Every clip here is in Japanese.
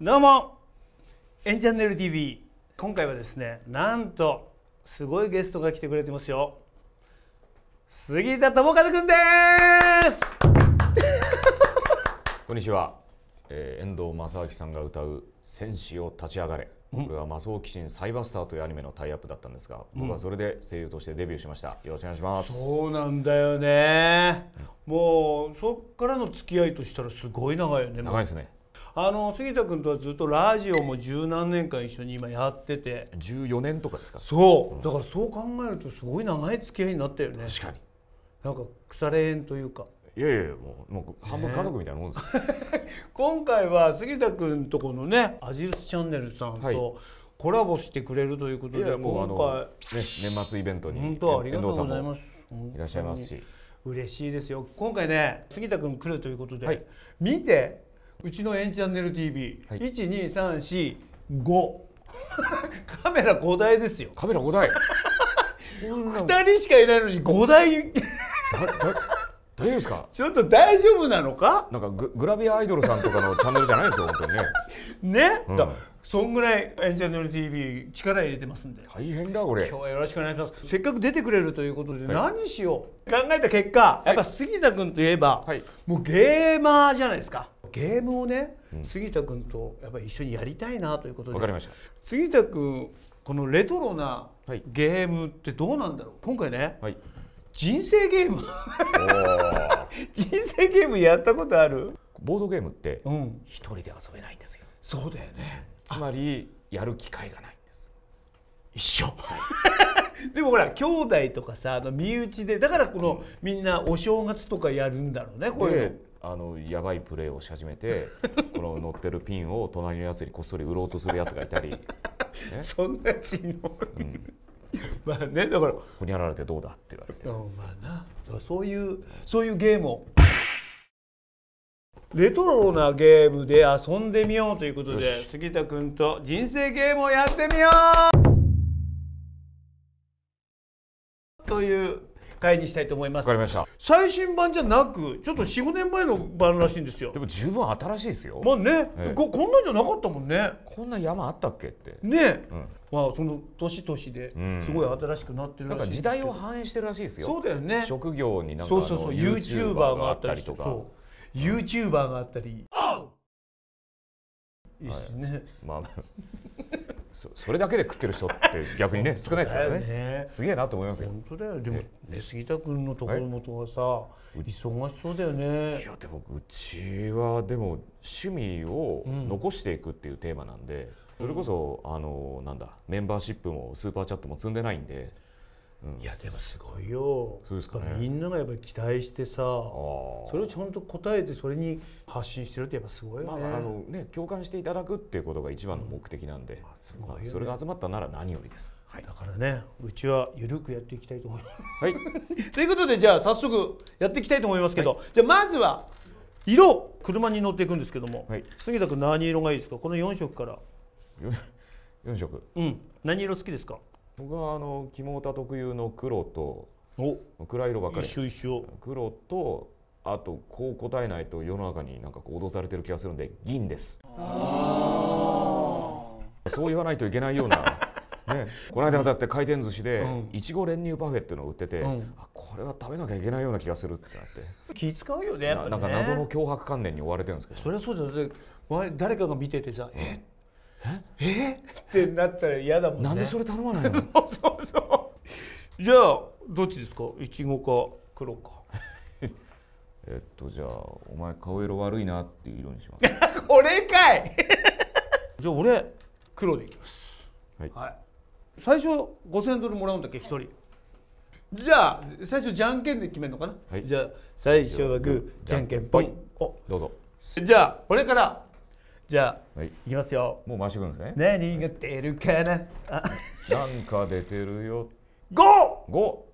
どうもエンチャンネル TV 今回はですねなんとすごいゲストが来てくれてますよ杉田智和くんです こんにちは、えー、遠藤正明さんが歌う「戦士を立ち上がれ」これは「魔装騎士サイバスター」というアニメのタイアップだったんですが、僕はそれで声優としてデビューしましたよろしくお願いしますそうなんだよねもうそっからの付き合いとしたらすごい長いよね長いですねあの杉田君とはずっとラジオも十何年間一緒に今やってて14年とかですかそう、うん、だからそう考えるとすごい長い付き合いになったよね確かになんか腐れ縁というかいやいやもうもう半分家族みたいなもんです、今回は杉田君とこのねアジスチャンネルさんと、はい、コラボしてくれるということで今回、ね、年末イベントに本当ありがとうございますいらっしゃいますし嬉しいですよ今回ね杉田君来るということで、はい、見てうちのエンチャンネル TV、はい、12345 カメラ5台ですよカメラ5台2 人しかいないのに5台大丈夫ですかちょっと大丈夫なのかなんかググラビアアイドルさんとかのチャンネルじゃないですよ本当にねね、うん、そんぐらいエンチャンネル TV 力入れてますんで大変だこれ今日はよろしくお願いしますせっかく出てくれるということで何しよう、はい、考えた結果やっぱ杉田君といえば、はい、もうゲーマーじゃないですかゲームをね、杉田君とやっぱり一緒にやりたいなということで杉田君このレトロなゲームってどうなんだろう、今回ね、はい、人生ゲーム 人生ゲームやったことあるボードゲームって一人で遊べないんですよ、そうだよねつまりやる機会がないんです一緒、でもほら兄弟とかさあの身内でだからこの、みんなお正月とかやるんだろうねこういうの。あのやばいプレーをし始めて この乗ってるピンを隣のやつにこっそり売ろうとするやつがいたり、ね、そんなやついの、うん、まあねだからほにゃられてどうだって言われて、まあ、なそういうそういうゲームをレトロなゲームで遊んでみようということで杉田君と人生ゲームをやってみようという会にしたいと思います。わかりました。最新版じゃなく、ちょっと四五年前の版らしいんですよ。でも十分新しいですよ。まあね、ええ、ここんなんじゃなかったもんね。こんな山あったっけって。ね、うん、まあその年年ですごい新しくなってるらしい、うん、時代を反映してるらしいですよ。そうだよね。職業になそうそうそう、ユーチューバーがあったりとか、ユーチューバーがあったり。いいですね。はい、まあそそれだけで食ってる人って逆にね 少ないですからね、ね、すげえなと思いますよ本当だよでも、ね、杉田君のところもとはさ忙しそうだよねいやでもうちはでも趣味を残していくっていうテーマなんで、うん、それこそあのなんだメンバーシップもスーパーチャットも積んでないんでいやでもすごいよそうですか、ね、みんながやっぱり期待してさそれをちゃんと答えてそれに発信してるってやっぱすごいよねまあ、あのね共感していただくっていうことが一番の目的なんで、うんまあね、それが集まったなら何よりです、はい、だからねうちはゆるくやっていきたいと思います。はい、ということでじゃあ早速やっていきたいと思いますけど、はい、じゃあまずは色車に乗っていくんですけども、はい、杉田君何色がいいですかこの4色から 4, 4色うん何色好きですか僕はあの肝タ特有の黒と暗い色ばかり一緒一緒黒とあとこう答えないと世の中になんか脅されてる気がするんで銀ですそう言わないといけないような ね、この間だって回転寿司でいちご練乳パフェっていうのを売ってて、うん、これは食べなきゃいけないような気がするってなって気使うよね、ね、なんか謎の脅迫観念に追われてるんですけどそれはそうじゃな誰かが見ててさ「えっ?」ええってなったら嫌だもんねなんでそれ頼まないの そうそうそうじゃあどっちですかいちごか黒か えっとじゃあお前顔色悪いなっていう色にします これかいじゃあ俺黒でいきますはい、はい、最初5000ドルもらうんだっけ1人、じゃあ最初じゃんけんで決めるのかな、はい、じゃあ最初はグーじゃんけんぽいおどうぞじゃあ俺からじゃあ、はい、いきますよ。もう回してくるんですね。何が出るかな。なんか出てるよ。五。五。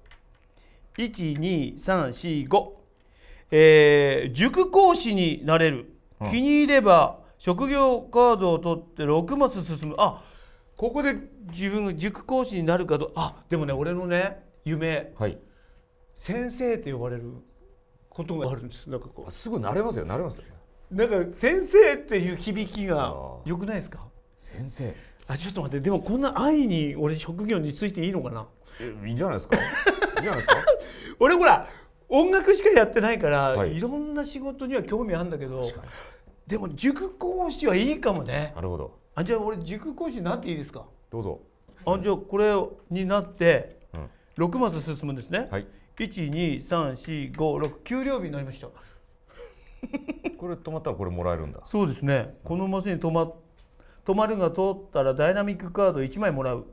一二三四五。えー、塾講師になれる、気に入れば職業カードを取って6マス進むあここで自分が塾講師になるかとあでもね俺のね夢、はい、先生って呼ばれることがあるんですなんかこうすぐなれますよなれますよなんか先生っていう響きが良くないですか先生あちょっと待ってでもこんな愛に俺職業についていいのかなえいいんじゃないですかいいじゃないですか 俺ほら音楽しかやってないから、はい、いろんな仕事には興味あるんだけどでも塾講師はいいかもねなるほどあじゃあ俺塾講師になっていいですかどうぞあじゃあこれになって、うん、6マス進むんですね、はい、1 2 3 4 5 6給料日になりました これ止まったらこれもらえるんだそうですねこのマスに止ま止まるが通ったらダイナミックカード1枚もらう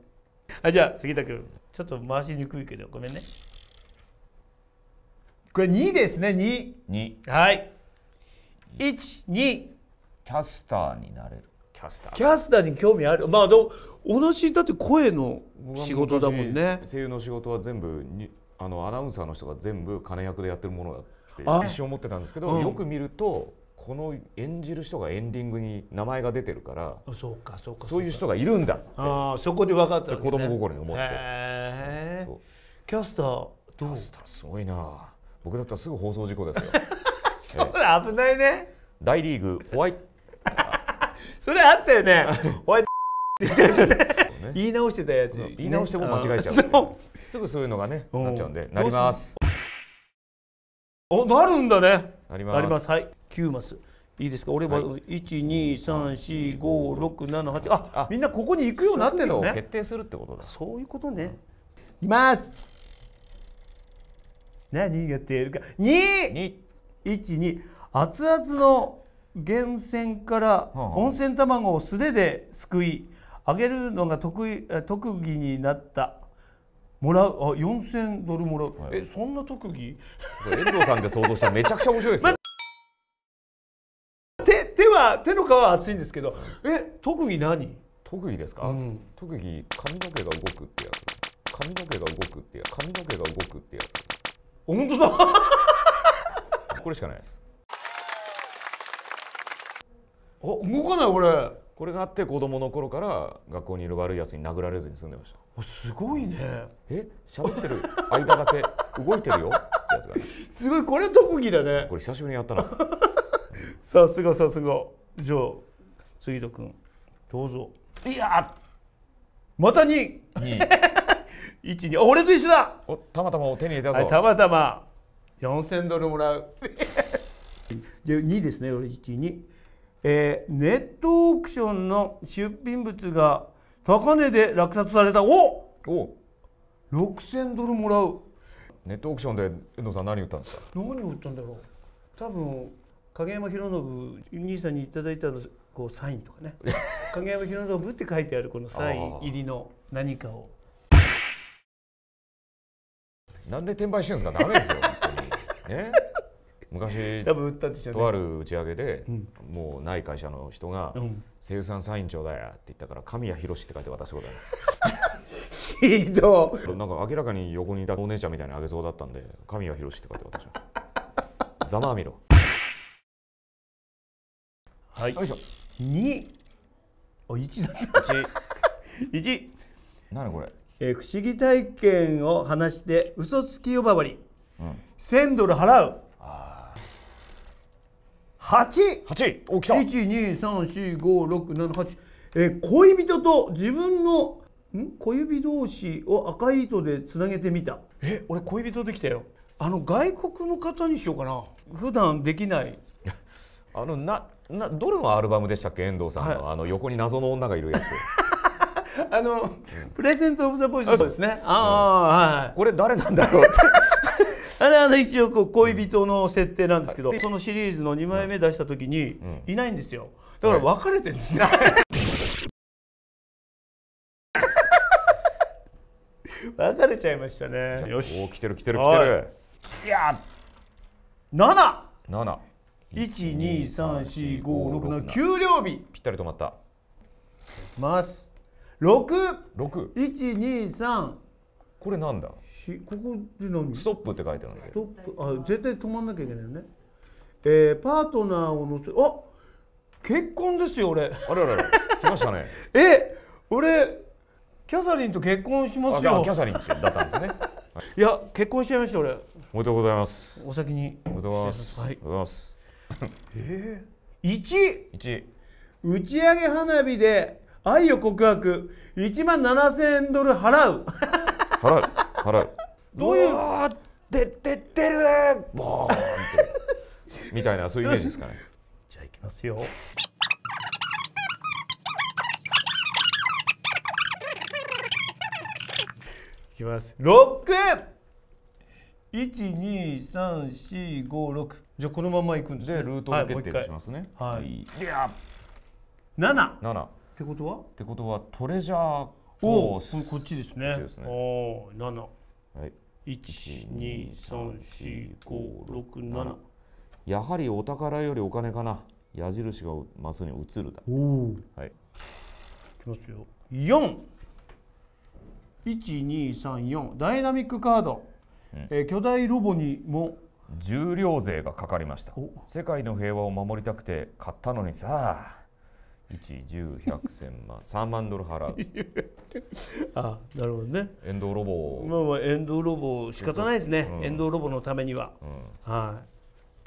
あじゃあ杉田君ちょっと回しにくいけどごめんねこれ2ですね2 2はい12キャスターになれるキャスターキャスターに興味あるまあでも同じだって声の仕事だもんね声優の仕事は全部にあのアナウンサーの人が全部金役でやってるものだって一瞬思ってたんですけど、よく見るとこの演じる人がエンディングに名前が出てるからそうかそうかそういう人がいるんだってあそこで分かった、ね、子供心に思って、うん、キャスターどうキャスターすごいな僕だったらすぐ放送事故ですよ そうだ、危ないね大リーグホワイト それあったよねホワイト言い直してたやつ言い直しても間違えちゃうすぐそういうのがねなっちゃうんでなりますおなるんだねなりますはい9マスいいですか俺は、はい、1234567ああみんなここに行くようになってるのね決定するってことだそういうことね、いますね何が出るか212熱々の源泉から温泉卵を素手ですくい揚げるのが得意特技になったもらうあ四千ドルもらう、はい、えそんな特技遠藤さんで想像したらめちゃくちゃ面白いですよ、ま、手手は手の皮は厚いんですけどえ特技何特技ですか、うん、特技髪の毛が動くってやつ髪の毛が動くってやつ髪の毛が動くってやつ本当だ これしかないですあ動かないこれこれがあって子供の頃から学校にいる悪い奴に殴られずに済んでましたすごいねえ喋ってる間だけ動いてるよてやつが、ね、すごいこれ特技だねこれ久しぶりにやったなさすがさすがじゃあ杉戸君どうぞいやまた2 12 俺と一緒だおたまたまを手に入れたぞ、はい、たまたま四千ドルもらうで 二ですね俺12、えネットオークションの出品物が高値で落札されたおお六千ドルもらうネットオークションで遠藤さん何売ったんですか何売ったんだろう多分影山博信兄さんにいただいたのこうサインとかね 影山博信って書いてあるこのサイン入りの何かをなんで転売してるんですかダメですよね昔多分売ったでしょう、ね、とある打ち上げで、うん、もうない会社の人が「声優さんサインちょうだい」って言ったから「神谷博」って書いて渡したことありますひどなんか明らかに横にいたお姉ちゃんみたいにあげそうだったんで「神谷博」って書いて渡したざまあみろはいよいしょ2お1だった1 1何これ、え不思議体験を話して嘘つき呼ばわり、うん、1000ドル払うああ八。八。おきた。一二三四五六七八。えー、恋人と自分のん小指同士を赤い糸でつなげてみた。え、俺恋人できたよ。あの外国の方にしようかな。普段できない。あのななどれのアルバムでしたっけ遠藤さんの、はい、あの横に謎の女がいるやつ。あの、うん、プレゼントオブザボイスですね。ああ、うん、はい。これ誰なんだろうってあれあの一応こう恋人の設定なんですけど、そのシリーズの2枚目出した時にいないんですよだから別れてんですね、別れちゃいましたねよしお来てる来てる来てるいや七七一二三四五六七給料日ぴったり止まったます六六一二三これなんだしここで何ストップって書いてあるんだストップあ絶対止まんなきゃいけないよねえー、パートナーを乗せあ結婚ですよ俺あれあれあれ来ましたね え俺キャサリンと結婚しまキすャキャサリンってだったんですねいや結婚しちゃいました俺おめでとうございますお先におめでとうございます、はいございますえー、一打ち上げ花火で愛を告白1万7000円ドル払う払う払うどういう出でってるボーンってみたいなそういうイメージですかねじゃあいきますよいきます六一二三四五六じゃあこのままいくんですねでルートを決定しますねはい、はい、や七七ってことはってことはトレジャーおおこっちですね。こすねお七。はい一二三四五六七。やはりお宝よりお金かな。矢印がマスに移るだ。おお。はい。いきますよ。四。一二三四ダイナミックカード。うん、えー、巨大ロボにも重量税がかかりました世界の平和を守りたくて買ったのにさ1十0 1 0 0 0万3万ドル払う あなるほどねエンドロボまあまあエンドロボ仕方ないですね、うん、エンドロボのためには、うん、はい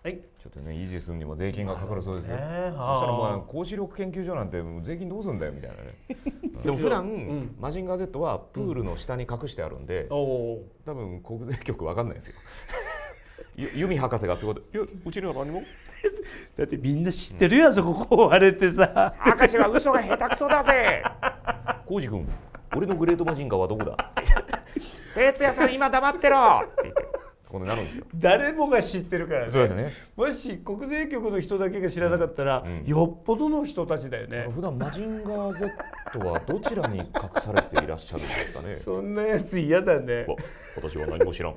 はい、ちょっとね維持するにも税金がかかるそうですよ、ね、そしたらまあ公視力研究所なんて税金どうすんだよみたいなね でも普段、うん、マジンガー Z はプールの下に隠してあるんで、うん、多分国税局わかんないですよ弓博士がすごいいやうちには何も だってみんな知ってるやん、うん、そこ壊れてさ博士は嘘が下手くそだぜ浩二君俺のグレートマジンガーはどこだ 哲也さん今黙ってろことになるんですよ 誰もが知ってるからねそうですねもし国税局の人だけが知らなかったら、うんうん、よっぽどの人たちだよね普段マジンガー Z はどちらに隠されていらっしゃるんですかね そんなやつ嫌だね私は何も知らん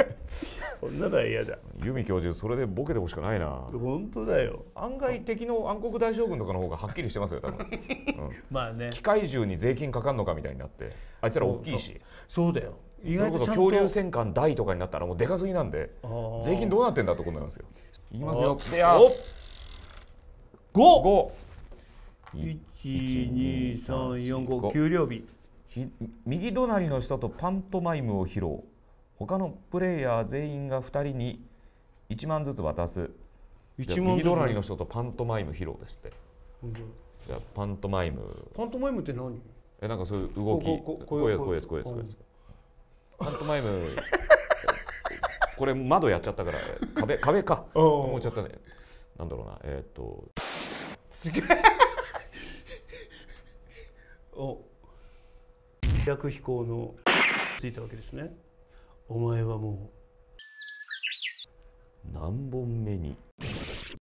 そんなのは嫌だ由美教授それでボケてほしくないな本当だよ案外敵の暗黒大将軍とかの方がはっきりしてますよ多分、うん、まあね機械獣に税金かかんのかみたいになってあいつら大きいしそうだよ意外と恐竜戦艦大とかになったらもうでかすぎなんで税金どうなってんだってことになりますよいきますよペア5 12345給料日右隣の人とパントマイムを披露他のプレイヤー全員が2人に1万ずつ渡す1万右隣の人とパントマイム披露ですってじゃパントマイムパントマイムって何えなんかそういう動きこここうこういうこういうこういうパントマイムこれ窓やっちゃったから壁壁かもうちょっとねなんだろうなえー、っと お逆飛行のついたわけですねお前はもう何本目に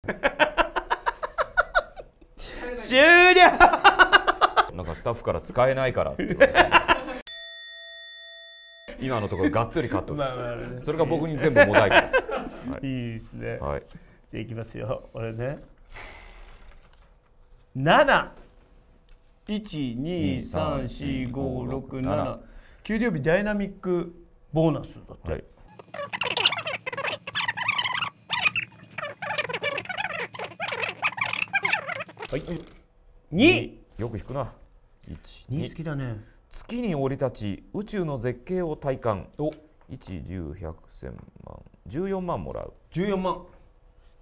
終了なんかスタッフから使えないからって言われて。今のところがっつりカットですまあまあ、ね、それが僕に全部モザイクです、はい、いいですね、はい、じゃあいきますよ俺ね七。一二三四五六七。給料日ダイナミックボーナスだって、はい、はい、よく引くな一、二好きだね月に降り立ち宇宙の絶景を体感お1 1 0 100万14万もらう14万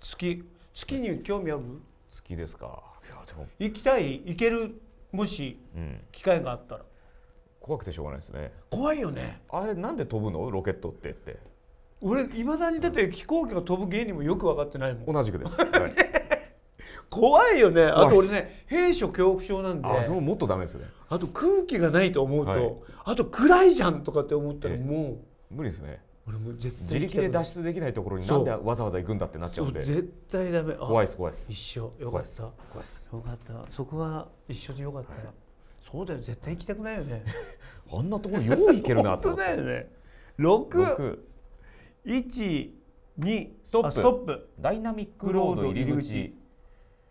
月月に興味ある月ですかいやでも行きたい行けるもし、うん、機会があったら怖くてしょうがないですね怖いよねあれなんで飛ぶのロケットってって俺いまだにだって飛行機が飛ぶ原理もよく分かってないもん同じくです、はい、怖いよねあと俺ね閉所恐怖症なんであそれももっとダメですねあと空気がないと思うと、はい、あと暗いじゃんとかって思ったらもう無理ですね俺も絶対自力で脱出できないところになんでわざわざ行くんだってなっちゃうんで絶対ダメ怖いです怖いです一緒よかったよかったそこは一緒でよかったはい、そうだよ絶対行きたくないよね あんなところよう行けるなと 本当だよね6 1 2ストップストップダイナミックロード入り口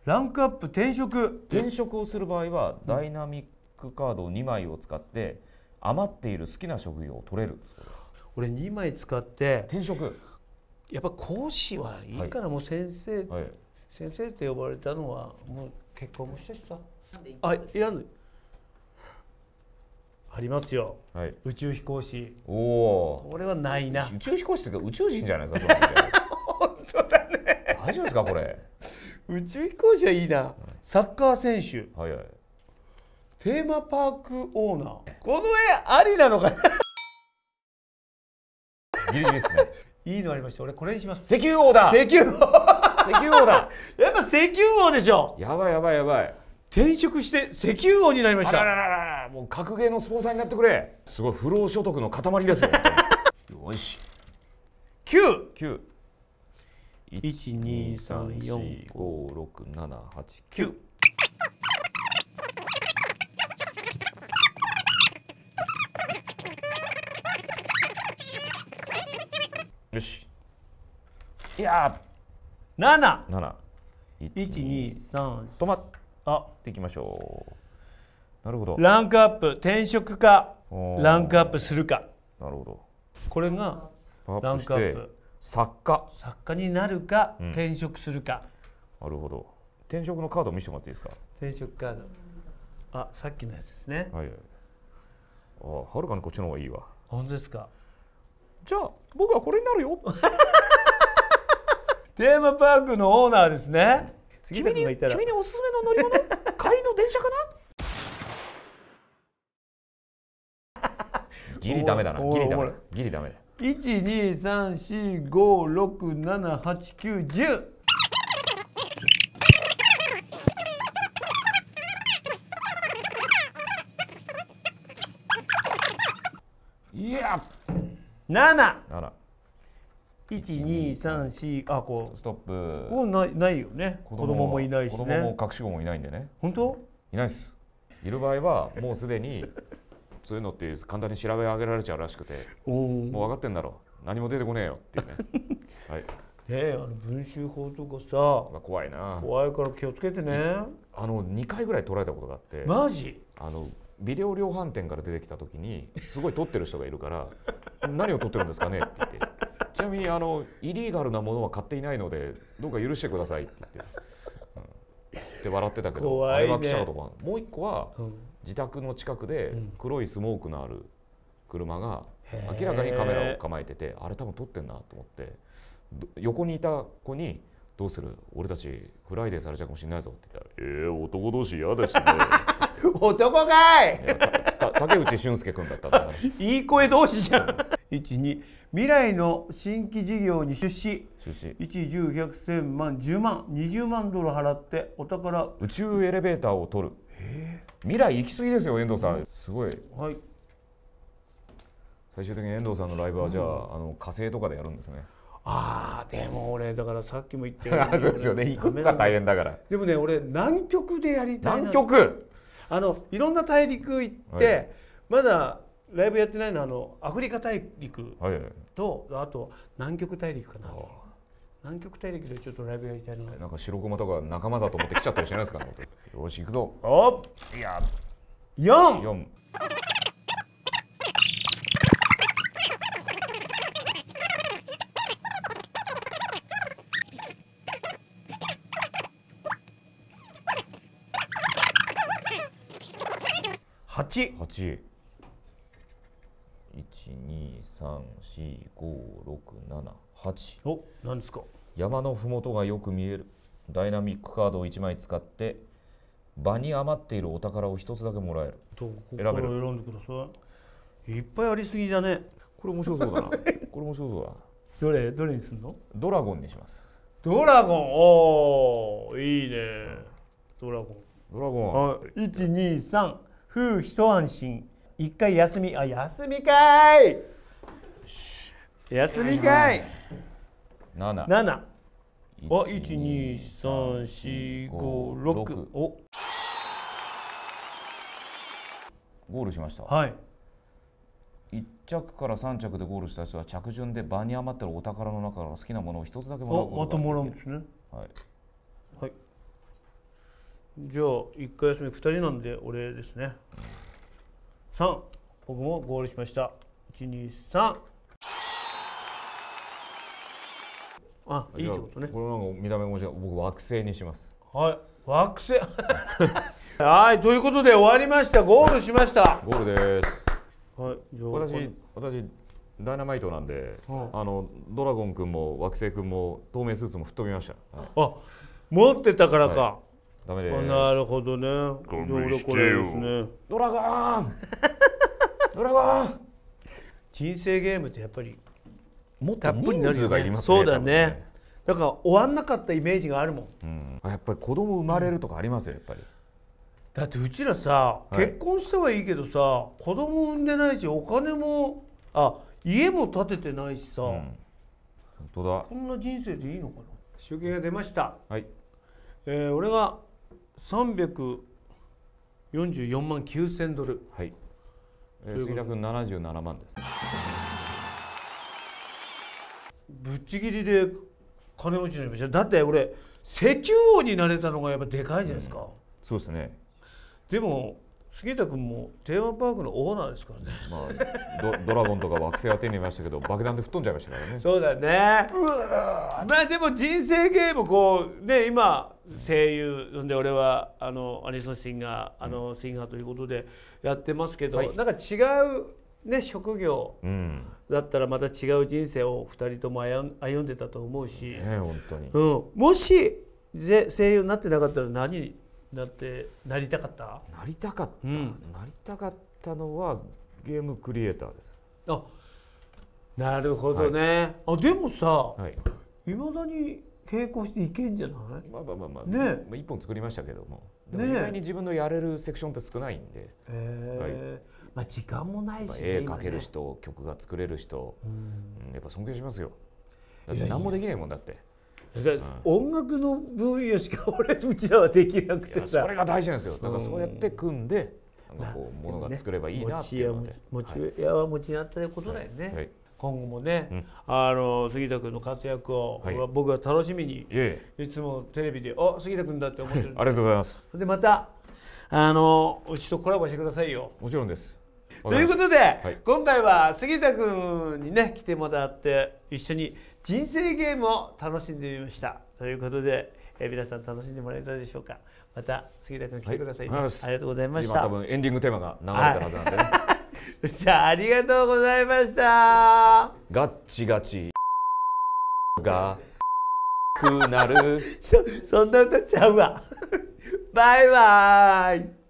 ランクアップ転職転職をする場合はダイナミッククカードを2枚を使って余っている好きな職業を取れるそうです俺2枚使って転職やっぱ講師はいいから、はい、もう先生、はい、先生って呼ばれたのはもう結婚もしてしさあいらぬありますよ、はい、宇宙飛行士おおこれはないな宇宙飛行士ってか宇宙人じゃないですか 大丈夫ですかこれ宇宙飛行士はいいな、サッカー選手、はいはい、テーマパークオーナーこの絵ありなのかなギリギリですね いいのありました俺これにします石油王だ石油王石油王だ やっぱ石油王でしょやばいやばいやばい転職して石油王になりましたあららららもう格ゲーのサーになってくれすごい不労所得の塊ですよ よし9 9 1 2 3 4 5 6 7 8 9よしいやー7123123止まっでいきましょうなるほどランクアップ転職かランクアップするかなるほどこれがランクアップ作家作家になるか、転職するかなるほど転職のカード見せてもらっていいですか転職カードあさっきのやつですねはいはいあはるかにこっちの方がいいわ本当ですかじゃあ僕はこれになるよ テーマパークのオーナーですね君に君におすすめの乗り物帰りの電車かな ギリダメだなギリダメだギリダメだ1 2 3 4 5 6 7 8 9 1 0 7 1234あこうストップこうないないよね子供もいないし、ね、子供も隠し子もいないんでね本当いないですいる場合はもうすでにそういうのって簡単に調べ上げられちゃうらしくてもう分かってんだろ何も出てこねえよっていうね はいねあの文集法とかさ怖いな怖いから気をつけてねあの2回ぐらい取られたことがあってマジあのビデオ量販店から出てきた時にすごい撮ってる人がいるから「何を撮ってるんですかね?」って言って「ちなみにあのイリーガルなものは買っていないのでどうか許してください」って言って、うん、って笑ってたけど、ね、あれは来うとかもう一個は、自宅の近くで黒いスモークのある車が明らかにカメラを構えててあれ多分撮ってんなと思って横にいた子に「どうする俺たちフライデーされちゃうかもしれないぞって言ったら「えー、男同士嫌ですね」男かい 竹内俊介君だった いい声同士じゃん12未来の新規事業に出資出資1 1 0 1 0 0 0 0 0万10万20万ドル払ってお宝宇宙エレベーターを取る、えー、未来行き過ぎですよ遠藤さん、うん、すごい、はい、最終的に遠藤さんのライブはじゃあうん、あの火星とかでやるんですねああでも俺だからさっきも言ったように そうですよね行くが大変だからでもね俺南極でやりたい南極あのいろんな大陸行って、はい、まだライブやってないのはあのアフリカ大陸と、はい、あと南極大陸かな南極大陸でちょっとライブやりたいななんか白熊とか仲間だと思って来ちゃったりしないですか、ね、よし行くぞおいや4 4八。一二三四五六七八。おなんですか山のふもとがよく見えるダイナミックカードを一枚使って場に余っているお宝を一つだけもらえる選べる選んでくださいいっぱいありすぎだねこれ面白そうだな これ面白そうだなどれどれにするのドラゴンにしますドラゴンおおいいねドラゴンドラゴンは、はい、123ふう、一安心。一回休み。あ、休みかい休みかい !7。7。お、1、2、3、4、5、6。おゴールしました。はい。1着から3着でゴールした人は着順で場に余ってるお宝の中から好きなものを1つだけもらうことができる。あ、またもらうんですね。はい。じゃあ1回休み2人なんでお礼ですね3僕もゴールしました123あいいってことねこれなんか見た目面白い僕惑星にしますはい惑星 はいということで終わりましたゴールしましたゴールですはい私私ダイナマイトなんで、はい、あのドラゴン君も惑星君も透明スーツも吹っ飛びました、はい、あ持ってたからか、はいダメですなるほどね俺これですねドラゴン ドラゴン人生ゲームってやっぱりもっと人数がいりますねそうだね、だから終わんなかったイメージがあるもん、うん、やっぱり子供生まれるとかありますよやっぱりだってうちらさ、結婚したはいいけどさ子供産んでないしお金もあ家も建ててないしさ、うん、本当だこんな人生でいいのかな集計が出ましたはい、えー、俺が344万9000ドル。はい。えー、杉田君77万です、ぶっちぎりで金持ちの道だって俺石油王になれたのがやっぱでかいじゃないですか、うん、そうですねでも杉田君もテーマパークのオーナーですからね、まあ、ド ドラゴンとか惑星は手にいましたけど爆弾で吹っ飛んじゃいましたからねそうだねまあでも人生ゲームこうね今声優で俺はあのアニソンシンガーあの、シンガーということでやってますけど、はい、なんか違う、ね、職業だったらまた違う人生を2人とも歩んでたと思うし、ね本当にうん、もしぜ声優になってなかったら何だってなりたかったなりたかった、うん、なりたかったのはゲームクリエイターですあなるほどね、はい、あでもさ、はいまだに稽古していけんじゃないまあまあまあまあ、ね、一本作りましたけどもでも意外に自分のやれるセクションって少ないんで、ねえー、まあ、時間もないし、ね、絵描ける人、ね、曲が作れる人、うん、やっぱ尊敬しますよだって何もできないもんだって。いやいや音楽の分野しか俺うちらはできなくてそれが大事なんですよだからそうやって組んで、なんかこうものが作ればいいなっていうのね、持ち家は持ち家ってことだよね、はいはい、今後もね、うん、あの杉田君の活躍を、はい、僕は楽しみに、い、つもテレビで「あ杉田君だ」って思ってるありがとうございますでまたあのうちとコラボしてくださいよもちろんですということで、今回は杉田君にね来てもらって一緒に人生ゲームを楽しんでみましたということで、えー、皆さん楽しんでもらえたでしょうかまた杉田君来てください、ねはい、ありがとうございました多分エンディングテーマが流れたはずなんでね、はい、じゃあありがとうございましたガッチガチがくなるそそんな歌ちゃうわバイバイ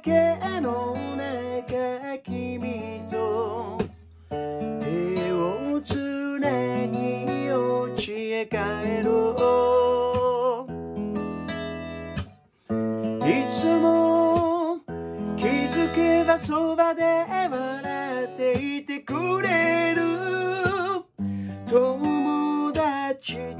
けの君と手をつなぎ落ちへ帰ろういつも気づけばそばで笑っていてくれる友達